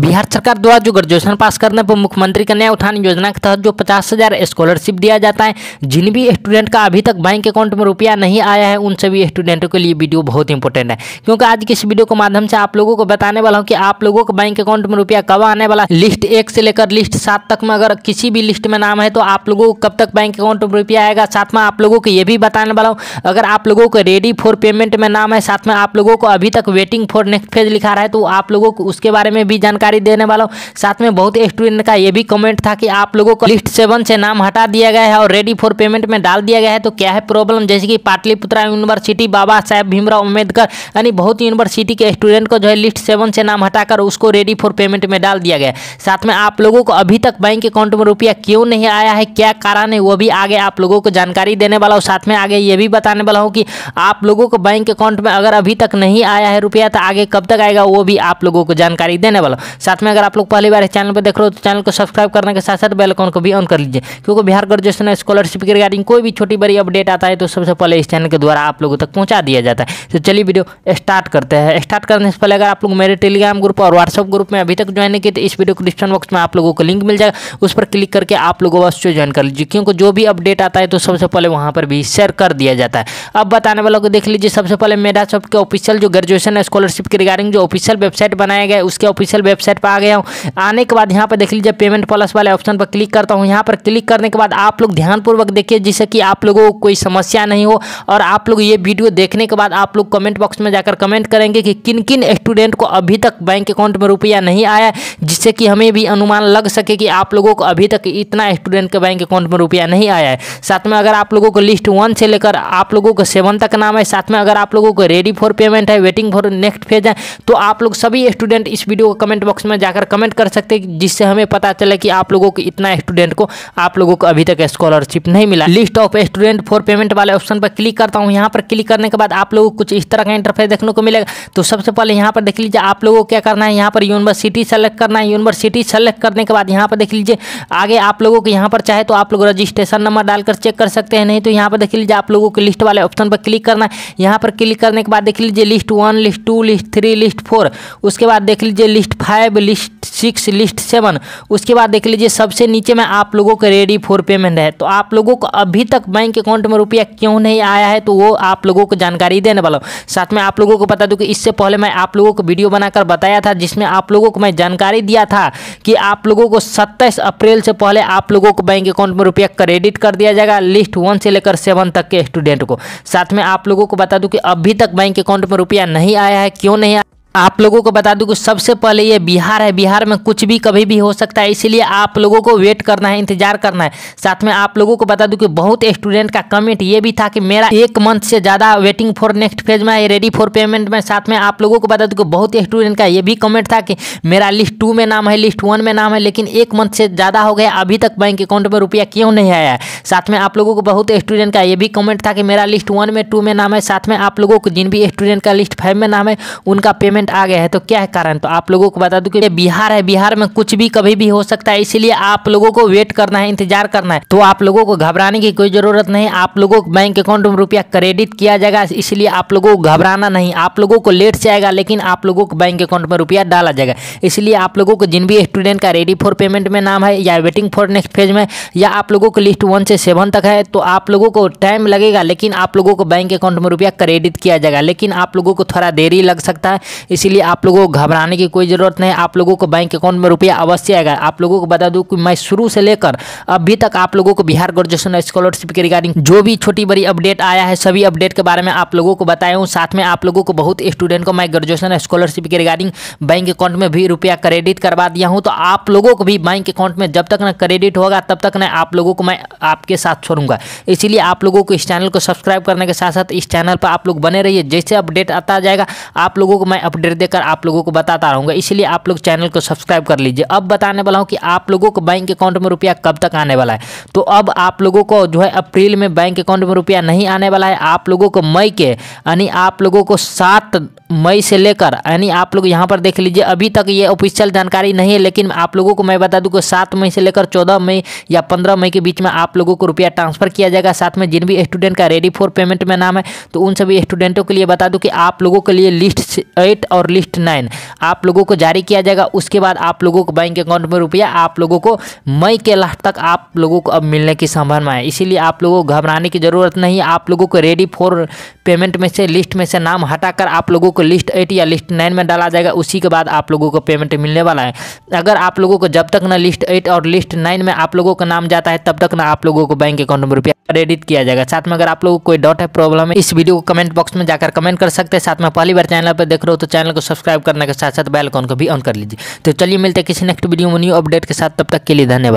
बिहार सरकार द्वारा जो ग्रेजुएशन पास करने पर मुख्यमंत्री कन्या उत्थान योजना के तहत जो पचास हज़ार स्कॉलरशिप दिया जाता है जिन भी स्टूडेंट का अभी तक बैंक अकाउंट में रुपया नहीं आया है उन सभी स्टूडेंटों के लिए वीडियो बहुत इंपॉर्टेंट है क्योंकि आज की इस वीडियो के माध्यम से आप लोगों को बताने वाला हूँ कि आप लोगों को बैंक अकाउंट में रुपया कब आने वाला लिस्ट एक से लेकर लिस्ट सात तक में अगर किसी भी लिस्ट में नाम है तो आप लोगों को कब तक बैंक अकाउंट में रुपया आएगा साथ में आप लोगों को ये भी बताने वाला हूँ अगर आप लोगों को रेडी फॉर पेमेंट में नाम है साथ में आप लोगों को अभी तक वेटिंग फॉर नेक्स्ट फेज लिखा रहा है तो आप लोगों को उसके बारे में भी जानकारी जानकारी देने वाला हूँ साथ में बहुत स्टूडेंट का ये भी कमेंट था कि आप लोगों को लिस्ट सेवन से नाम हटा दिया गया है और रेडी फॉर पेमेंट में डाल दिया गया है तो क्या है प्रॉब्लम जैसे कि पाटलिपुत्रा यूनिवर्सिटी बाबा साहेब भीमराव अम्बेडकर यानी बहुत यूनिवर्सिटी के स्टूडेंट को जो है लिस्ट सेवन से नाम हटाकर उसको रेडी फॉर पेमेंट में डाल दिया गया साथ में आप लोगों को अभी तक बैंक अकाउंट में रुपया क्यों नहीं आया है क्या कारण है वो भी आगे आप लोगों को जानकारी देने वाला हूँ साथ में आगे ये भी बताने वाला हूँ कि आप लोगों को बैंक अकाउंट में अगर अभी तक नहीं आया है रुपया तो आगे कब तक आएगा वो भी आप लोगों को जानकारी देने वाला हूँ साथ में अगर आप लोग पहली बार चैनल पर देख रहे हो तो चैनल को सब्सक्राइब करने के साथ साथ बेलकॉन को भी ऑन कर लीजिए क्योंकि बिहार ग्रेजुएशन स्कॉलरशिप के रिगार्डिंग कोई भी छोटी बड़ी अपडेट आता है तो सबसे पहले इस चैनल के द्वारा आप लोगों तक पहुँचा दिया जाता है तो चलिए वीडियो स्टार्ट करते हैं स्टार्ट करने से पहले अगर आप लोग मेरे टेलीग्राम ग्रुप और व्हाट्सअप ग्रुप में अभी तक ज्वाइन नहीं किए तो इस वीडियो को डिस्क्रिप्शन बॉक्स में आप लोगों को लिंक मिल जाएगा उस पर क्लिक करके आप लोग अवश्य ज्वाइन कर लीजिए क्योंकि जो भी अपडेट आता है तो सबसे पहले वहाँ पर भी शेयर कर दिया जाता है अब बताने वालों को देख लीजिए सबसे पहले मेरा सबके के ऑफिशियल जो ग्रेजुएशन स्कॉलरशिप के रिगार्डिंग जो ऑफिशियल वेबसाइट बनाया गया उसके ऑफिशियल वेबसाइट पर आ गया हूँ आने के बाद यहाँ पर देख लीजिए पेमेंट प्लस वाले ऑप्शन पर क्लिक करता हूँ यहाँ पर क्लिक करने के बाद आप लोग ध्यानपूर्वक देखिए जिससे कि आप लोगों को कोई समस्या नहीं हो और आप लोग ये वीडियो देखने के बाद आप लोग कमेंट बॉक्स में जाकर कमेंट करेंगे कि किन किन स्टूडेंट को अभी तक बैंक अकाउंट में रुपया नहीं आया जिससे कि हमें भी अनुमान लग सके कि आप लोगों को अभी तक इतना स्टूडेंट के बैंक अकाउंट में रुपया नहीं आया है साथ में अगर आप लोगों को लिस्ट वन से लेकर आप लोगों को सेवन तक नाम है साथ में अगर आप लोगों को रेडी फॉर पेमेंट है वेटिंग फॉर नेक्स्ट फेज है तो आप लोग सभी स्टूडेंट इस वीडियो को कमेंट बॉक्स में जाकर कमेंट कर सकते हैं जिससे हमें पता चले कि आप लोगों को इतना स्टूडेंट को आप लोगों को अभी तक स्कॉलरशिप नहीं मिला list of student for payment वाले ऑप्शन पर क्लिक करता हूँ यहाँ पर क्लिक करने के बाद आप लोगों को कुछ इस तरह का इंटरफेस देखने को मिलेगा तो सबसे पहले यहाँ पर देख लीजिए आप लोगों को क्या करना है यहाँ पर यूनिवर्सिटी सेलेक्ट करना है यूनिवर्सिटी सेलेक्ट करने के बाद यहाँ पर देख लीजिए आगे आप लोगों को यहाँ पर चाहे तो आप लोग रजिस्ट्रेशन नंबर डालकर चेक कर सकते हैं नहीं तो यहाँ पर देख लीजिए आप लोगों को लिस्ट वाले ऑप्शन पर क्लिक करना है यहाँ पर क्लिक करने के बाद देख लीजिए list one list two list three list four उसके बाद देख लीजिए list five five list six list seven उसके बाद देख लीजिए सबसे नीचे में आप लोगों का रेडी फॉर पेमेंट है तो आप लोगों को अभी तक बैंक अकाउंट में रुपया क्यों नहीं आया है तो वो आप लोगों को जानकारी देने वाला हूँ साथ में आप लोगों को बता दूँ कि इससे पहले मैं आप लोगों को वीडियो बनाकर बताया था जिसमें आप लोगों को मैं जानकारी दिया था कि आप लोगों को सत्ताईस अप्रैल से पहले आप लोगों को बैंक अकाउंट में रुपया क्रेडिट कर दिया जाएगा लिस्ट वन से लेकर सेवन तक के स्टूडेंट को साथ में आप लोगों को बता दूँ कि अभी तक बैंक अकाउंट में रुपया नहीं आया है क्यों नहीं आप लोगों को बता दूं कि सबसे पहले ये बिहार है बिहार में कुछ भी कभी भी हो सकता है इसीलिए आप लोगों को वेट करना है इंतजार करना है साथ में आप लोगों को बता दूं कि बहुत स्टूडेंट का कमेंट ये भी था कि मेरा एक मंथ से ज़्यादा वेटिंग फॉर नेक्स्ट फेज में रेडी फॉर पेमेंट में साथ में आप लोगों को बता दूँ कि बहुत स्टूडेंट का ये भी कमेंट था कि मेरा लिस्ट टू में नाम है लिस्ट वन में नाम है लेकिन एक मंथ से ज़्यादा हो गया अभी तक बैंक अकाउंट में रुपया क्यों नहीं आया है साथ में आप लोगों को बहुत स्टूडेंट का ये भी कमेंट था कि मेरा लिस्ट वन में टू में नाम है साथ में आप लोगों को जिन भी स्टूडेंट का लिस्ट फाइव में नाम है उनका पेमेंट कमेंट आ गया है तो क्या है कारण तो आप लोगों को बता दूं कि बिहार है बिहार में कुछ भी कभी भी हो सकता है इसीलिए आप लोगों को वेट करना है इंतजार करना है तो आप लोगों को घबराने की कोई जरूरत नहीं आप लोगों को बैंक अकाउंट में रुपया क्रेडिट किया जाएगा इसलिए आप लोगों को घबराना नहीं आप लोगों को लेट से आएगा लेकिन आप लोगों को बैंक अकाउंट में रुपया डाला जाएगा इसलिए आप लोगों को जिन भी स्टूडेंट का रेडी फॉर पेमेंट में नाम है या वेटिंग फॉर नेक्स्ट फेज में या आप लोगों को लिस्ट वन से सेवन तक है तो आप लोगों को टाइम लगेगा लेकिन आप लोगों को बैंक अकाउंट में रुपया क्रेडिट किया जाएगा लेकिन आप लोगों को थोड़ा देरी लग सकता है इसीलिए आप लोगों को घबराने की कोई ज़रूरत नहीं आप लोगों को बैंक अकाउंट में रुपया अवश्य आएगा आप लोगों को बता दूँ कि मैं शुरू से लेकर अभी तक आप लोगों को बिहार ग्रेजुएशन स्कॉलरशिप के रिगार्डिंग जो भी छोटी बड़ी अपडेट आया है सभी अपडेट के बारे में आप लोगों को बताया हूँ साथ में आप लोगों को बहुत स्टूडेंट को मैं ग्रेजुएशन स्कॉलरशिप के रिगार्डिंग बैंक अकाउंट में भी रुपया क्रेडिट करवा दिया हूँ तो आप लोगों को भी बैंक अकाउंट में जब तक ना क्रेडिट होगा तब तक ना आप लोगों को मैं आपके साथ छोड़ूंगा इसीलिए आप लोगों को इस चैनल को सब्सक्राइब करने के साथ साथ इस चैनल पर आप लोग बने रहिए जैसे अपडेट आता जाएगा आप लोगों को मैं अपडेट अपडेट देकर आप लोगों को बताता रहूंगा इसलिए आप लोग चैनल को सब्सक्राइब कर लीजिए अब बताने वाला हूँ कि आप लोगों को बैंक अकाउंट में रुपया कब तक आने वाला है तो अब आप लोगों को जो है अप्रैल में बैंक अकाउंट में रुपया नहीं आने वाला है आप लोगों को मई के यानी आप लोगों को सात मई से लेकर यानी आप लोग यहाँ पर देख लीजिए अभी तक ये ऑफिशियल जानकारी नहीं है लेकिन आप लोगों को मैं बता दूँ कि सात मई से लेकर चौदह मई या पंद्रह मई के बीच में आप लोगों को रुपया ट्रांसफर किया जाएगा साथ में जिन भी स्टूडेंट का रेडी फॉर पेमेंट में नाम है तो उन सभी स्टूडेंटों के लिए बता दूँ कि आप लोगों के लिए लिस्ट एट और लिस्ट नाइन आप लोगों को जारी किया जाएगा उसके बाद आप लोगों को बैंक अकाउंट में रुपया आप लोगों को मई के लास्ट तक आप लोगों को अब मिलने की संभावना है इसीलिए आप लोगों को घबराने की जरूरत नहीं आप लोगों को रेडी फॉर पेमेंट में से लिस्ट में से नाम हटाकर आप लोगों को लिस्ट एट या लिस्ट नाइन में डाला जाएगा उसी के बाद आप लोगों को पेमेंट मिलने वाला है अगर आप लोगों को जब तक ना लिस्ट एट और लिस्ट नाइन में आप लोगों का नाम जाता है तब तक ना आप लोगों को बैंक अकाउंट में रुपया क्रेडिट किया जाएगा साथ में अगर आप लोगों को कोई डाउट है प्रॉब्लम है इस वीडियो को कमेंट बॉक्स में जाकर कमेंट कर सकते हैं साथ में पहली बार चैनल पर देख रहे हो तो चैनल को सब्सक्राइब करने के साथ साथ बेल को भी ऑन कर लीजिए तो चलिए मिलते किसी नेक्स्ट वीडियो में न्यू अपडेट के साथ तब तक के लिए धन्यवाद